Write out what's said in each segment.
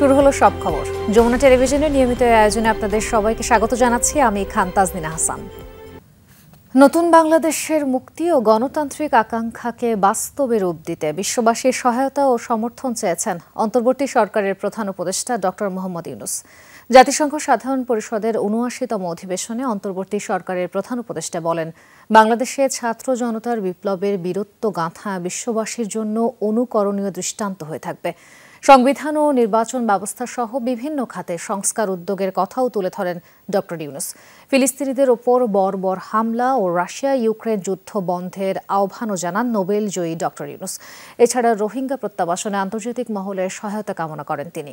শুরু হলো সব খবর যমুনা টেলিভিশনের নিয়মিত আয়োজনে আপনাদের সবাইকে স্বাগত জানাচ্ছি আমি খান তাজনিনা হাসান নতুন বাংলাদেশের মুক্তি ও গণতান্ত্রিক আকাঙ্ক্ষাকে বাস্তবে রূপ দিতে বিশ্ববাসীর সহায়তা ও সমর্থন চেয়েছেন অন্তর্বর্তী সরকারের প্রধান উপদেষ্টা ডক্টর মোহাম্মদ ইউনুস জাতিসংঘ সাধারণ পরিষদের উনআশিতম অধিবেশনে অন্তর্বর্তী সরকারের প্রধান উপদেষ্টা বলেন বাংলাদেশে ছাত্র জনতার বিপ্লবের বীরত্ব গাঁথা বিশ্ববাসীর জন্য অনুকরণীয় দৃষ্টান্ত হয়ে থাকবে সংবিধান ও নির্বাচন ব্যবস্থা সহ বিভিন্ন খাতে সংস্কার উদ্যোগের কথাও তুলে ধরেন ডক্টর ইউনুস ফিলিস্তিনিদের ওপর বর্বর হামলা ও রাশিয়া ইউক্রেন যুদ্ধ বন্ধের আহ্বানও জানান নোবেল জয়ী ডক্টর ইউনুস এছাড়া রোহিঙ্গা প্রত্যাবাসনে আন্তর্জাতিক মহলের সহায়তা কামনা করেন তিনি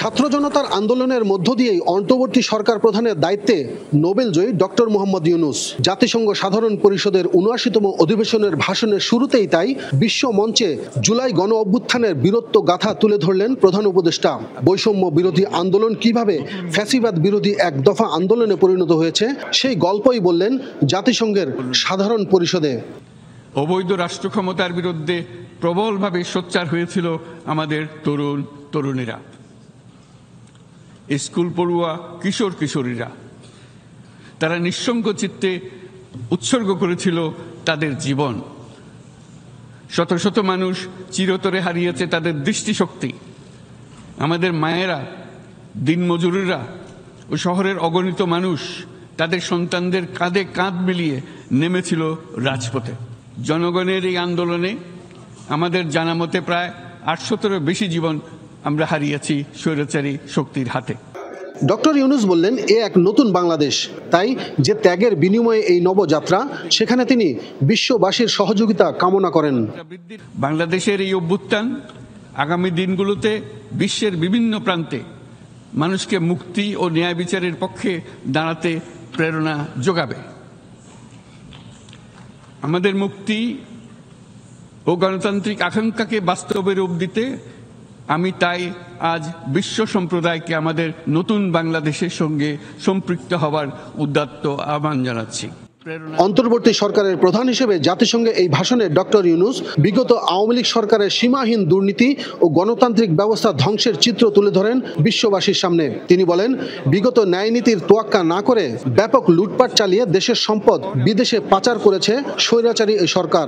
ছাত্র জনতার আন্দোলনের মধ্য দিয়েই অন্তর্বর্তী সরকার প্রধানের দায়িত্বে নোবেল জয়ী ডক্টর মোহাম্মদ ইউনুস জাতিসংঘ সাধারণ পরিষদের উনআশিতম অধিবেশনের ভাষণের শুরুতেই তাই বিশ্ব মঞ্চে জুলাই গণ অভ্যুত্থানের বীরত্ব গাথা তুলে ধরলেন প্রধান উপদেষ্টা বৈষম্য বিরোধী আন্দোলন কিভাবে ফ্যাসিবাদ বিরোধী এক দফা আন্দোলনে পরিণত হয়েছে সেই গল্পই বললেন জাতিসংঘের সাধারণ পরিষদে অবৈধ রাষ্ট্র ক্ষমতার বিরুদ্ধে প্রবলভাবে সোচ্চার হয়েছিল আমাদের তরুণ তরুণীরা স্কুল পড়ুয়া কিশোর কিশোরীরা তারা নিঃসঙ্গ চিত্তে উৎসর্গ করেছিল তাদের জীবন শত শত মানুষ চিরতরে হারিয়েছে তাদের দৃষ্টিশক্তি আমাদের মায়েরা দিনমজুরিরা ও শহরের অগণিত মানুষ তাদের সন্তানদের কাঁধে কাঁধ মিলিয়ে নেমেছিল রাজপথে জনগণের এই আন্দোলনে আমাদের জানামতে প্রায় আটশোতেরও বেশি জীবন আমরা হারিয়েছি স্বৈরাচারী শক্তির হাতে ডক্টর ইউনুস বললেন এ এক নতুন বাংলাদেশ তাই যে ত্যাগের বিনিময়ে এই নবযাত্রা সেখানে তিনি বিশ্ববাসীর সহযোগিতা কামনা করেন বাংলাদেশের এই অভ্যুত্থান আগামী দিনগুলোতে বিশ্বের বিভিন্ন প্রান্তে মানুষকে মুক্তি ও ন্যায় বিচারের পক্ষে দাঁড়াতে প্রেরণা যোগাবে আমাদের মুক্তি ও গণতান্ত্রিক আকাঙ্ক্ষাকে বাস্তবে রূপ দিতে আমি তাই আজ বিশ্ব সম্প্রদায়কে আমাদের নতুন বাংলাদেশের সঙ্গে সম্পৃক্ত হওয়ার উদ্দাত্ত আহ্বান জানাচ্ছি অন্তর্বর্তী সরকারের প্রধান হিসেবে জাতিসংঘে এই ভাষণে ডক্টর ইউনুস বিগত আওয়ামী লীগ সরকারের সীমাহীন দুর্নীতি ও গণতান্ত্রিক ব্যবস্থা ধ্বংসের চিত্র তুলে ধরেন বিশ্ববাসীর সামনে তিনি বলেন বিগত ন্যায়নীতির তোয়াক্কা না করে ব্যাপক লুটপাট চালিয়ে দেশের সম্পদ বিদেশে পাচার করেছে স্বৈরাচারী এই সরকার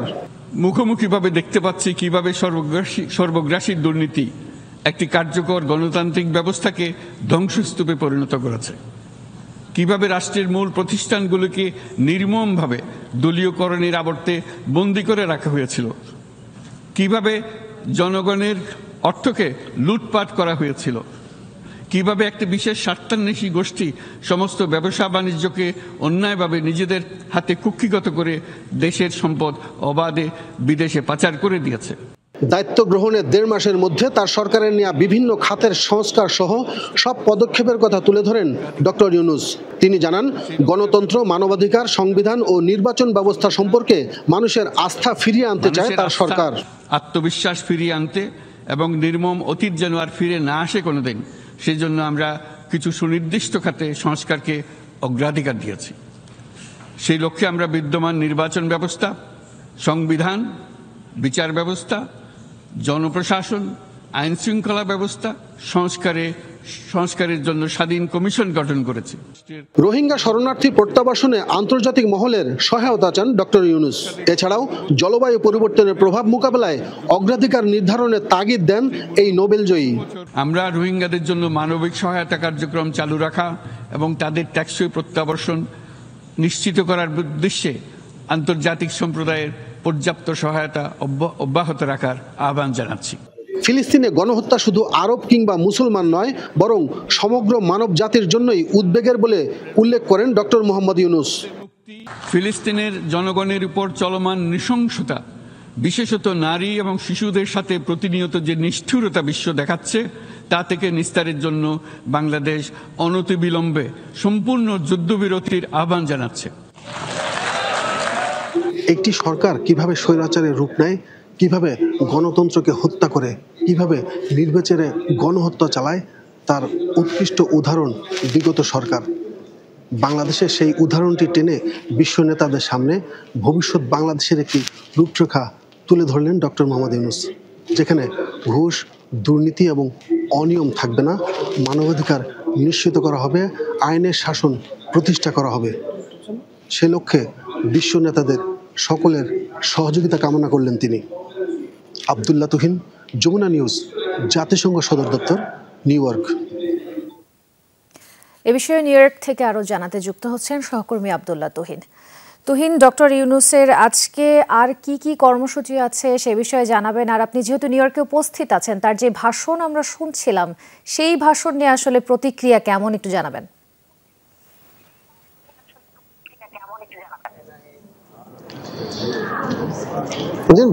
মুখোমুখিভাবে দেখতে পাচ্ছি কিভাবে সর্বগ্রাসী সর্বগ্রাসী দুর্নীতি একটি কার্যকর গণতান্ত্রিক ব্যবস্থাকে ধ্বংসস্তূপে পরিণত করেছে কিভাবে রাষ্ট্রের মূল প্রতিষ্ঠানগুলোকে নির্মমভাবে দলীয়করণের আবর্তে বন্দি করে রাখা হয়েছিল কিভাবে জনগণের অর্থকে লুটপাট করা হয়েছিল কিভাবে একটি বিশেষ স্বার্থান্বেষী গোষ্ঠী সমস্ত ব্যবসা বাণিজ্যকে অন্যায়ভাবে নিজেদের হাতে কুক্ষিগত করে দেশের সম্পদ অবাধে বিদেশে পাচার করে দিয়েছে দায়িত্ব গ্রহণের দেড় মাসের মধ্যে তার সরকারের নেওয়া বিভিন্ন খাতের সংস্কার সহ সব পদক্ষেপের কথা তুলে ধরেন ডক্টর ইউনুস তিনি জানান গণতন্ত্র মানবাধিকার সংবিধান ও নির্বাচন ব্যবস্থা সম্পর্কে মানুষের আস্থা ফিরিয়ে আনতে চায় তার সরকার আত্মবিশ্বাস ফিরিয়ে আনতে এবং নির্মম অতীত যেন আর ফিরে না আসে কোনোদিন সেই জন্য আমরা কিছু সুনির্দিষ্ট খাতে সংস্কারকে অগ্রাধিকার দিয়েছি সেই লক্ষ্যে আমরা বিদ্যমান নির্বাচন ব্যবস্থা সংবিধান বিচার ব্যবস্থা জনপ্রশাসন আইন শৃঙ্খলা ব্যবস্থা সংস্কারে সংস্কারের জন্য স্বাধীন কমিশন গঠন করেছে রোহিঙ্গা শরণার্থী প্রত্যাবাসনে আন্তর্জাতিক মহলের সহায়তা চান ডক্টর ইউনুস এছাড়াও জলবায়ু পরিবর্তনের প্রভাব মোকাবেলায় অগ্রাধিকার নির্ধারণের তাগিদ দেন এই নোবেল জয়ী আমরা রোহিঙ্গাদের জন্য মানবিক সহায়তা কার্যক্রম চালু রাখা এবং তাদের ট্যাক্সই প্রত্যাবাসন নিশ্চিত করার উদ্দেশ্যে আন্তর্জাতিক সম্প্রদায়ের পর্যাপ্ত সহায়তা অব্যাহত রাখার আহ্বান জানাচ্ছি ফিলিস্তিনে গণহত্যা শুধু আরব কিংবা মুসলমান নয় বরং সমগ্র মানব জাতির জন্যই উদ্বেগের বলে উল্লেখ করেন ডক্টর মোহাম্মদ ইউনুস ফিলিস্তিনের জনগণের উপর চলমান নৃশংসতা বিশেষত নারী এবং শিশুদের সাথে প্রতিনিয়ত যে নিষ্ঠুরতা বিশ্ব দেখাচ্ছে তা থেকে নিস্তারের জন্য বাংলাদেশ অনতিবিলম্বে সম্পূর্ণ যুদ্ধবিরতির আহ্বান জানাচ্ছে একটি সরকার কিভাবে স্বৈরাচারের রূপ নেয় কিভাবে গণতন্ত্রকে হত্যা করে কিভাবে নির্বাচনে গণহত্যা চালায় তার উৎকৃষ্ট উদাহরণ বিগত সরকার বাংলাদেশের সেই উদাহরণটি টেনে বিশ্ব নেতাদের সামনে ভবিষ্যৎ বাংলাদেশের একটি রূপরেখা তুলে ধরলেন ডক্টর মোহাম্মদ ইউনুস যেখানে ঘুষ দুর্নীতি এবং অনিয়ম থাকবে না মানবাধিকার নিশ্চিত করা হবে আইনের শাসন প্রতিষ্ঠা করা হবে সে লক্ষ্যে বিশ্ব নেতাদের সকলের সহযোগিতা কামনা করলেন তিনি আবদুল্লা তুহিন যমুনা নিউজ জাতিসংঘ সদর দপ্তর নিউ ইয়র্ক এ বিষয়ে নিউ ইয়র্ক থেকে আরও জানাতে যুক্ত হচ্ছেন সহকর্মী আবদুল্লা তুহিন তুহিন ডক্টর ইউনুসের আজকে আর কি কি কর্মসূচি আছে সে বিষয়ে জানাবেন আর আপনি যেহেতু নিউ ইয়র্কে উপস্থিত আছেন তার যে ভাষণ আমরা শুনছিলাম সেই ভাষণ নিয়ে আসলে প্রতিক্রিয়া কেমন একটু জানাবেন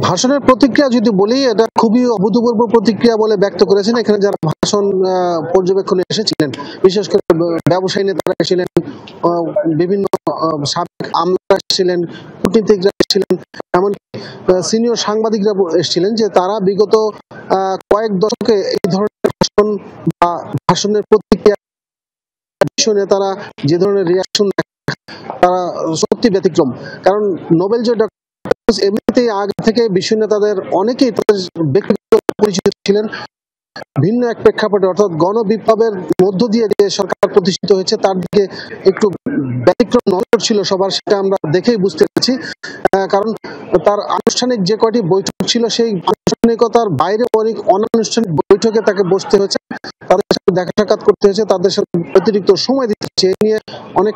ভাষণের প্রতিক্রিয়া যদি বলি এটা খুবই অভূতপূর্ব প্রতিক্রিয়া বলে ব্যক্ত করেছেন এখানে যারা ভাষণ পর্যবেক্ষণে এসেছিলেন বিশেষ করে ব্যবসায়ী নেতারা এসেছিলেন বিভিন্ন সাবেক আমলা এসেছিলেন কূটনীতিকরা এসেছিলেন এমনকি সিনিয়র সাংবাদিকরা এসেছিলেন যে তারা বিগত কয়েক দশকে এই ধরনের ভাষণ বা ভাষণের প্রতিক্রিয়া নেতারা যে ধরনের রিয়াকশন তারা সত্যি ব্যতিক্রম কারণ নোবেল যে এমনিতে আগে থেকে বিশ্ব নেতাদের অনেকেই ব্যক্তিগত পরিচিত ছিলেন ভিন্ন এক প্রেক্ষাপটে অর্থাৎ গণবিপ্লবের মধ্য দিয়ে যে সরকার প্রতিষ্ঠিত হয়েছে তার দিকে একটু ব্যতিক্রম নজর ছিল সবার সেটা আমরা দেখেই বুঝতে পেরেছি কারণ তার আনুষ্ঠানিক যে কয়টি বৈঠক ছিল সেই আনুষ্ঠানিকতার বাইরে অনেক অনানুষ্ঠানিক বৈঠকে তাকে বসতে হয়েছে তাদের সাথে দেখা সাক্ষাৎ করতে হয়েছে তাদের সাথে অতিরিক্ত সময় দিতে দিচ্ছে নিয়ে অনেক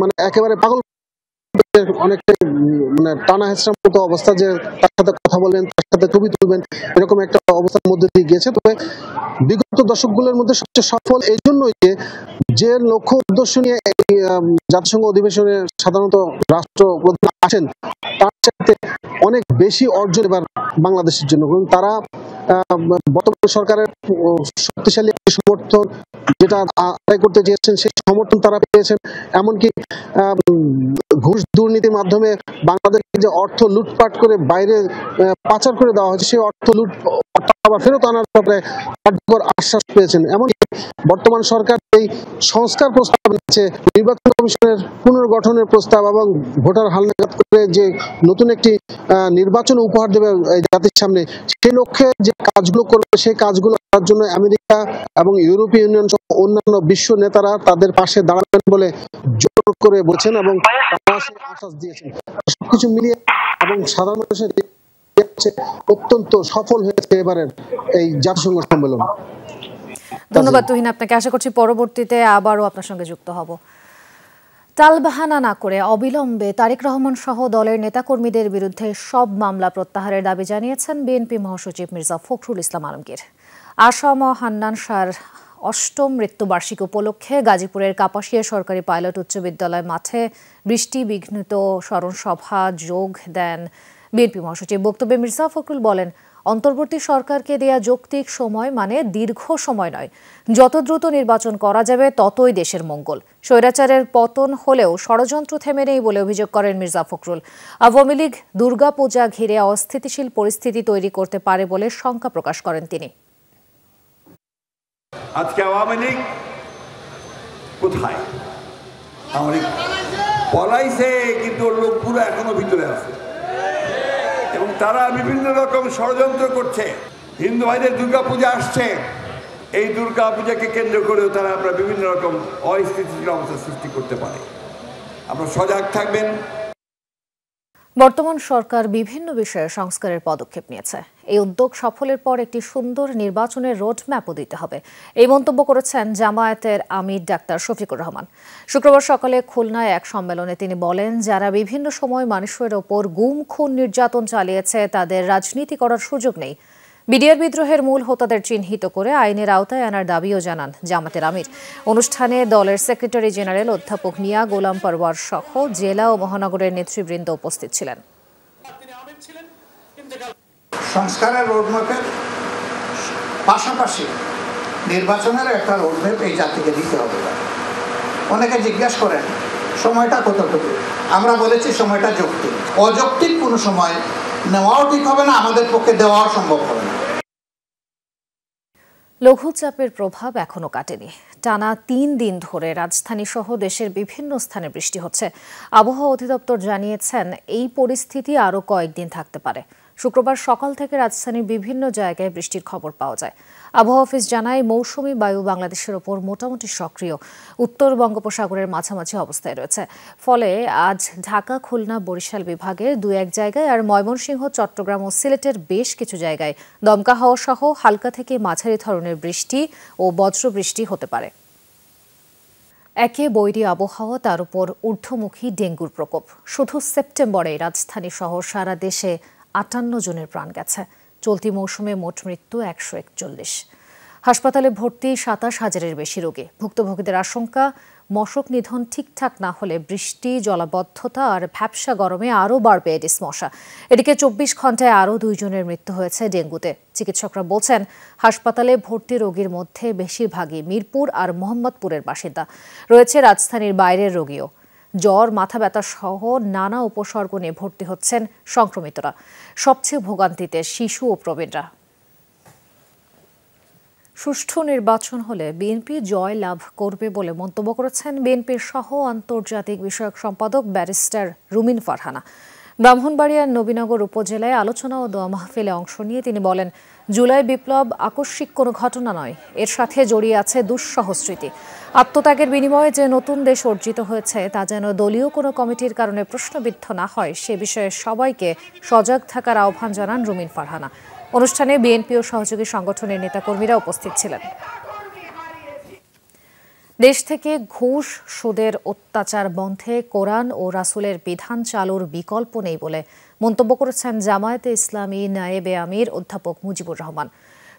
মানে একেবারে পাগল মানে টানা মতো অবস্থা যে তার সাথে কথা বলবেন তার সাথে ছবি তুলবেন এরকম একটা অবস্থার মধ্যে দিয়ে তবে বিগত দশকগুলোর মধ্যে সবচেয়ে সফল এই জন্যই যে যে লক্ষ্য উদ্দেশ্য নিয়ে জাতিসংঘ অধিবেশনে সাধারণত রাষ্ট্রপ্রধান আসেন তার চাইতে অনেক বেশি অর্জন এবার বাংলাদেশের জন্য কারণ তারা বর্তমান সরকারের শক্তিশালী সমর্থন যেটা আদায় করতে চেয়েছেন সেই সমর্থন তারা পেয়েছেন এমনকি ঘুষ দুর্নীতির মাধ্যমে বাংলাদেশ যে অর্থ লুটপাট করে বাইরে পাচার করে দেওয়া হয়েছে সেই অর্থ লুট আবার ফেরত আনার ব্যাপারে কার্যকর আশ্বাস পেয়েছেন এমনকি বর্তমান সরকার এই সংস্কার প্রস্তাব দিচ্ছে নির্বাচন কমিশনের পুনর্গঠনের প্রস্তাব এবং ভোটার হালনাগাদ করে যে নতুন একটি নির্বাচন উপহার দেবে জাতির সামনে সে লক্ষ্যে যে কাজগুলো করবে সেই কাজগুলো করার জন্য আমেরিকা এবং ইউরোপীয় ইউনিয়ন সহ অন্যান্য বিশ্ব নেতারা তাদের পাশে দাঁড়াবেন বলে জোর করে বলছেন এবং আশ্বাস দিয়েছেন সবকিছু মিলিয়ে এবং সাধারণ মানুষের অত্যন্ত সফল হয়েছে এবারের এই জাতিসংঘ সম্মেলন ধন্যবাদ তুহিন আপনাকে আশা করছি পরবর্তীতে আবারও আপনার সঙ্গে যুক্ত হব টালবাহানা না করে অবিলম্বে তারেক রহমান সহ দলের নেতাকর্মীদের বিরুদ্ধে সব মামলা প্রত্যাহারের দাবি জানিয়েছেন বিএনপি মহাসচিব মির্জা ফখরুল ইসলাম আলমগীর আসাম ও হান্নান শাহর অষ্টম মৃত্যুবার্ষিকী উপলক্ষে গাজীপুরের কাপাসিয়া সরকারি পাইলট উচ্চ বিদ্যালয় মাঠে বৃষ্টি বিঘ্নিত স্মরণসভা যোগ দেন বিএনপি মহাসচিব বক্তব্যে মির্জা ফখরুল বলেন অন্তর্বর্তী সরকারকে দেয়া যৌক্তিক সময় মানে দীর্ঘ সময় নয় যত দ্রুত নির্বাচন করা যাবে ততই দেশের মঙ্গল স্বৈরাচারের পতন হলেও ষড়যন্ত্র থেমে নেই বলে অভিযোগ করেন মির্জা ফখরুল আওয়ামী লীগ দুর্গাপূজা ঘিরে অস্থিতিশীল পরিস্থিতি তৈরি করতে পারে বলে শঙ্কা প্রকাশ করেন তিনি আজকে আওয়ামী লীগ কোথায় পলাইছে কিন্তু পুরো এখনো ভিতরে আছে এবং তারা বিভিন্ন রকম ষড়যন্ত্র করছে হিন্দু ভাইদের দুর্গাপূজা আসছে এই দুর্গাপূজাকে কেন্দ্র করেও তারা আমরা বিভিন্ন রকম অস্থিতিশীল অবস্থা সৃষ্টি করতে পারে আমরা সজাগ থাকবেন বর্তমান সরকার বিভিন্ন বিষয়ে সংস্কারের পদক্ষেপ নিয়েছে এই উদ্যোগ সফলের পর একটি সুন্দর নির্বাচনের রোডম্যাপও দিতে হবে এই মন্তব্য করেছেন জামায়াতের আমির ডাক্তার শফিকুর রহমান শুক্রবার সকালে খুলনায় এক সম্মেলনে তিনি বলেন যারা বিভিন্ন সময় মানুষের ওপর গুম খুন নির্যাতন চালিয়েছে তাদের রাজনীতি করার সুযোগ নেই বিডিআর বিদ্রোহের মূল হোতাদের চিহ্নিত করে আইনের আওতায় আনার দাবিও জানান জামাতের আমির অনুষ্ঠানে দলের সেক্রেটারি জেনারেল অধ্যাপক মিয়া গোলাম পারওয়ার সহ জেলা ও মহানগরের নেতৃবৃন্দ উপস্থিত ছিলেন সংস্কারের রোডম্যাপের পাশাপাশি নির্বাচনের একটা রোডম্যাপ এই জাতিকে দিতে হবে অনেকে জিজ্ঞাসা করেন সময়টা কতটুকু আমরা বলেছি সময়টা যৌক্তিক অযৌক্তিক কোনো সময় নেওয়াও ঠিক হবে না আমাদের পক্ষে দেওয়াও সম্ভব হবে না লঘুচাপের প্রভাব এখনও কাটেনি টানা তিন দিন ধরে রাজধানী সহ দেশের বিভিন্ন স্থানে বৃষ্টি হচ্ছে আবহাওয়া অধিদপ্তর জানিয়েছেন এই পরিস্থিতি আরও কয়েকদিন থাকতে পারে শুক্রবার সকাল থেকে রাজধানীর বিভিন্ন জায়গায় বৃষ্টির খবর পাওয়া যায় আবহাওয়া অফিস জানায় মৌসুমি বায়ু বাংলাদেশের ওপর মোটামুটি সক্রিয় উত্তর বঙ্গোপসাগরের মাঝামাঝি অবস্থায় রয়েছে ফলে আজ ঢাকা খুলনা বরিশাল বিভাগে দু এক জায়গায় আর ময়মনসিংহ চট্টগ্রাম ও সিলেটের বেশ কিছু জায়গায় দমকা হাওয়া সহ হালকা থেকে মাঝারি ধরনের বৃষ্টি ও বজ্র বৃষ্টি হতে পারে একে বৈরী আবহাওয়া তার উপর ঊর্ধ্বমুখী ডেঙ্গুর প্রকোপ শুধু সেপ্টেম্বরে রাজধানী সহ সারা দেশে আটান্ন জনের প্রাণ গেছে চলতি মৌসুমে মোট মৃত্যু একশো একচল্লিশ হাসপাতালে ভর্তি সাতাশ হাজারের বেশি রোগী ভুক্তভোগীদের আশঙ্কা মশক নিধন ঠিকঠাক না হলে বৃষ্টি জলাবদ্ধতা আর ভ্যাপসা গরমে আরও বাড়বে এডিস মশা এদিকে চব্বিশ ঘন্টায় আরও দুইজনের মৃত্যু হয়েছে ডেঙ্গুতে চিকিৎসকরা বলছেন হাসপাতালে ভর্তি রোগীর মধ্যে বেশিরভাগই মিরপুর আর মোহাম্মদপুরের বাসিন্দা রয়েছে রাজধানীর বাইরের রোগীও জ্বর মাথা ব্যথা সহ নানা উপসর্গ নিয়ে ভর্তি হচ্ছেন সংক্রমিতরা সবচেয়ে ভোগান্তিতে শিশু ও প্রবীণরা সুষ্ঠু নির্বাচন হলে বিএনপি জয় লাভ করবে বলে মন্তব্য করেছেন বিএনপির সহ আন্তর্জাতিক বিষয়ক সম্পাদক ব্যারিস্টার রুমিন ফারহানা ব্রাহ্মণবাড়িয়ার নবীনগর উপজেলায় আলোচনা ও দোয়া মাহফিলে অংশ নিয়ে তিনি বলেন জুলাই বিপ্লব আকস্মিক কোনো ঘটনা নয় এর সাথে জড়িয়ে আছে দুঃসহ স্মৃতি আত্মত্যাগের বিনিময়ে যে নতুন দেশ অর্জিত হয়েছে তা যেন দলীয় কোনো কমিটির কারণে প্রশ্নবিদ্ধ না হয় সে বিষয়ে সবাইকে সজাগ থাকার আহ্বান জানান রুমিন ফারহানা অনুষ্ঠানে বিএনপি ও সহযোগী সংগঠনের নেতাকর্মীরা উপস্থিত ছিলেন দেশ থেকে ঘুষ সুদের অত্যাচার বন্ধে কোরআন ও রাসুলের বিধান চালুর বিকল্প নেই বলে মন্তব্য করেছেন জামায়াতে ইসলামী নায়েবে আমির অধ্যাপক মুজিবুর রহমান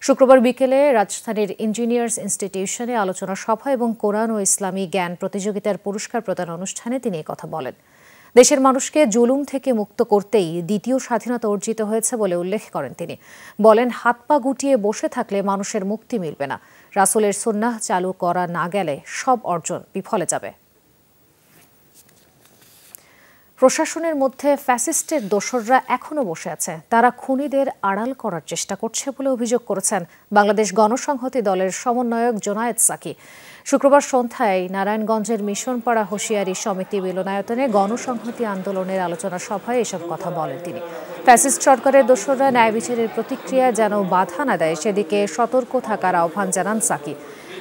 শুক্রবার বিকেলে রাজধানীর ইঞ্জিনিয়ার্স ইনস্টিটিউশনে আলোচনা সভা এবং কোরআন ও ইসলামী জ্ঞান প্রতিযোগিতার পুরস্কার প্রদান অনুষ্ঠানে তিনি কথা বলেন দেশের মানুষকে জুলুম থেকে মুক্ত করতেই দ্বিতীয় স্বাধীনতা অর্জিত হয়েছে বলে উল্লেখ করেন তিনি বলেন হাত পা গুটিয়ে বসে থাকলে মানুষের মুক্তি মিলবে না রাসুলের সুন্নাহ চালু করা না গেলে সব অর্জন বিফলে যাবে প্রশাসনের মধ্যে ফ্যাসিস্টের দোসররা এখনও বসে আছে তারা খুনিদের আড়াল করার চেষ্টা করছে বলে অভিযোগ করেছেন বাংলাদেশ গণসংহতি দলের সমন্বয়ক জোনায়েদ সাকি শুক্রবার সন্ধ্যায় নারায়ণগঞ্জের মিশনপাড়া হুঁশিয়ারি সমিতি মিলনায়তনে গণসংহতি আন্দোলনের আলোচনা সভায় এসব কথা বলেন তিনি ফ্যাসিস্ট সরকারের দোসররা ন্যায় বিচারের প্রতিক্রিয়া যেন বাধা না দেয় সেদিকে সতর্ক থাকার আহ্বান জানান সাকি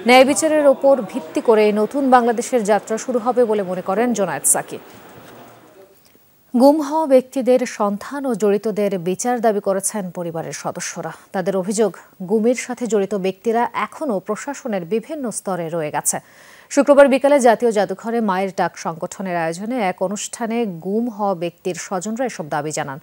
ন্যায় বিচারের ওপর ভিত্তি করে নতুন বাংলাদেশের যাত্রা শুরু হবে বলে মনে করেন জোনায়েদ সাকি গুম হওয়া ব্যক্তিদের সন্তান ও জড়িতদের বিচার দাবি করেছেন পরিবারের সদস্যরা তাদের অভিযোগ গুমের সাথে জড়িত ব্যক্তিরা এখনও প্রশাসনের বিভিন্ন স্তরে রয়ে গেছে শুক্রবার বিকালে জাতীয় জাদুঘরে মায়ের ডাক সংগঠনের আয়োজনে এক অনুষ্ঠানে গুম হওয়া ব্যক্তির স্বজনরা এসব দাবি জানান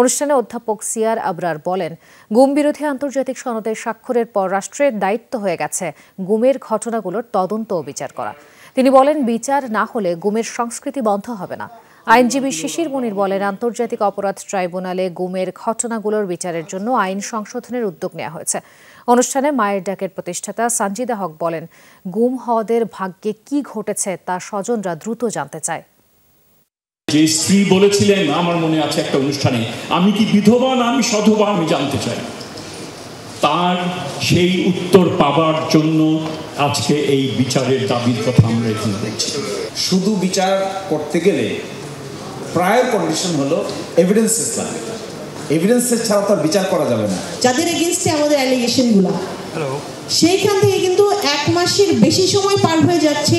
অনুষ্ঠানে অধ্যাপক সিয়ার আবরার বলেন গুম বিরোধী আন্তর্জাতিক সনদে স্বাক্ষরের পর রাষ্ট্রের দায়িত্ব হয়ে গেছে গুমের ঘটনাগুলোর তদন্ত ও বিচার করা তিনি বলেন বিচার না হলে গুমের সংস্কৃতি বন্ধ হবে না আইনজীবী শিশির মনির বলেন আন্তর্জাতিক অপরাধ ট্রাইব্যুনালে গুমের ঘটনাগুলোর বিচারের জন্য আইন সংশোধনের উদ্যোগ নেওয়া হয়েছে অনুষ্ঠানে মায়ের ডাকের প্রতিষ্ঠাতা সানজিদা হক বলেন গুম হওয়াদের ভাগ্যে কি ঘটেছে তা স্বজনরা দ্রুত জানতে চায় যে স্ত্রী বলেছিলেন আমার মনে আছে একটা অনুষ্ঠানে আমি কি বিধবা না আমি সধবা আমি জানতে চাই তার সেই উত্তর পাবার জন্য আজকে এই বিচারের দাবির কথা আমরা এখানে দেখছি শুধু বিচার করতে গেলে প্রায়র কন্ডিশন হলো এভিডেন্স ইসলাম এভিডেন্সের ছাড়া তো বিচার করা যাবে না যাদের এগেনস্টে আমাদের অ্যালিগেশন অ্যালিগেশনগুলো সেইখান থেকে কিন্তু এক মাসের বেশি সময় পার হয়ে যাচ্ছে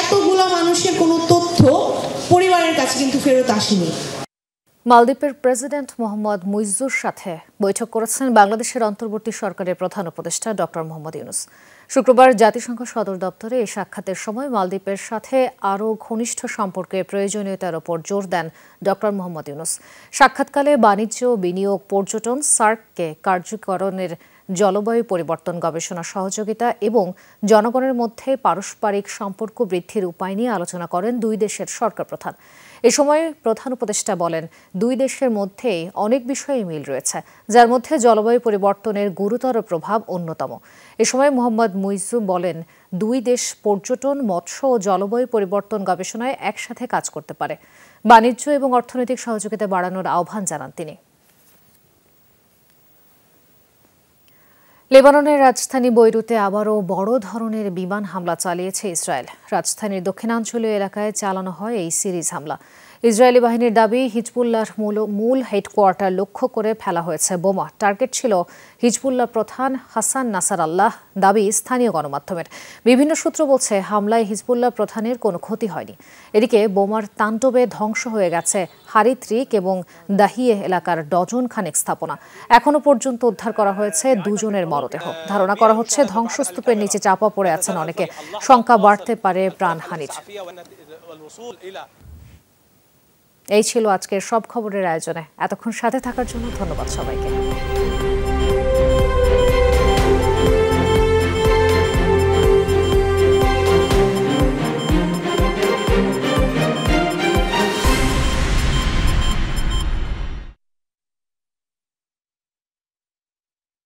এতগুলো মানুষের কোনো তথ্য পরিবারের কাছে কিন্তু ফেরত আসেনি মালদ্বীপের প্রেসিডেন্ট মোহাম্মদ মুইজুর সাথে বৈঠক করেছেন বাংলাদেশের অন্তর্বর্তী সরকারের প্রধান উপদেষ্টা ড মোহাম্মদ ইউনুস শুক্রবার জাতিসংঘ সদর দপ্তরে এই সাক্ষাতের সময় মালদ্বীপের সাথে আরও ঘনিষ্ঠ সম্পর্কের প্রয়োজনীয়তার ওপর জোর দেন ড মোহাম্মদ ইউনুস সাক্ষাৎকালে বাণিজ্য বিনিয়োগ পর্যটন সার্ককে কার্যকরণের জলবায়ু পরিবর্তন গবেষণা সহযোগিতা এবং জনগণের মধ্যে পারস্পরিক সম্পর্ক বৃদ্ধির উপায় নিয়ে আলোচনা করেন দুই দেশের সরকার প্রধান এ সময় প্রধান উপদেষ্টা বলেন দুই দেশের মধ্যে অনেক বিষয়ে মিল রয়েছে যার মধ্যে জলবায়ু পরিবর্তনের গুরুতর প্রভাব অন্যতম এ সময় মোহাম্মদ মুইজু বলেন দুই দেশ পর্যটন মৎস্য ও জলবায়ু পরিবর্তন গবেষণায় একসাথে কাজ করতে পারে বাণিজ্য এবং অর্থনৈতিক সহযোগিতা বাড়ানোর আহ্বান জানান তিনি লেবাননের রাজধানী বৈরুতে আবারও বড় ধরনের বিমান হামলা চালিয়েছে ইসরায়েল রাজধানীর দক্ষিণাঞ্চলীয় এলাকায় চালানো হয় এই সিরিজ হামলা ইসরায়েলি বাহিনীর দাবি হিজবুল্লাহর মূল মূল হেডকোয়ার্টার লক্ষ্য করে ফেলা হয়েছে বোমা টার্গেট ছিল হিজবুল্লাহ প্রধান হাসান নাসার আল্লাহ দাবি স্থানীয় গণমাধ্যমের বিভিন্ন সূত্র বলছে হামলায় হিজবুল্লাহ প্রধানের কোনো ক্ষতি হয়নি এদিকে বোমার তাণ্ডবে ধ্বংস হয়ে গেছে হারিত্রিক এবং দাহিয়ে এলাকার ডজন খানেক স্থাপনা এখনও পর্যন্ত উদ্ধার করা হয়েছে দুজনের মরদেহ ধারণা করা হচ্ছে ধ্বংসস্তূপের নিচে চাপা পড়ে আছেন অনেকে সংখ্যা বাড়তে পারে প্রাণহানির এই ছিল আজকের সব খবরের আয়োজনে এতক্ষণ সাথে থাকার জন্য ধন্যবাদ সবাইকে